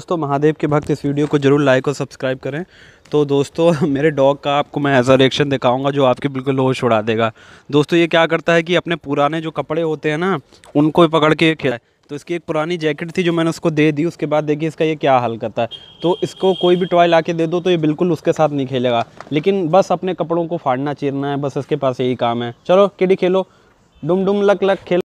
दोस्तों महादेव के भक्त इस वीडियो को जरूर लाइक और सब्सक्राइब करें तो दोस्तों मेरे डॉग का आपको मैं ऐसा रिएक्शन दिखाऊंगा जो आपके बिल्कुल होश उड़ा देगा दोस्तों ये क्या करता है कि अपने पुराने जो कपड़े होते हैं ना उनको पकड़ के खिलाए तो इसकी एक पुरानी जैकेट थी जो मैंने उसको दे दी उसके बाद देखिए इसका ये क्या हाल करता है तो इसको कोई भी टॉय ला के दे दो तो ये बिल्कुल उसके साथ नहीं खेलेगा लेकिन बस अपने कपड़ों को फाड़ना चीरना है बस इसके पास यही काम है चलो किडी खेलो डुम डुम लक लक खेल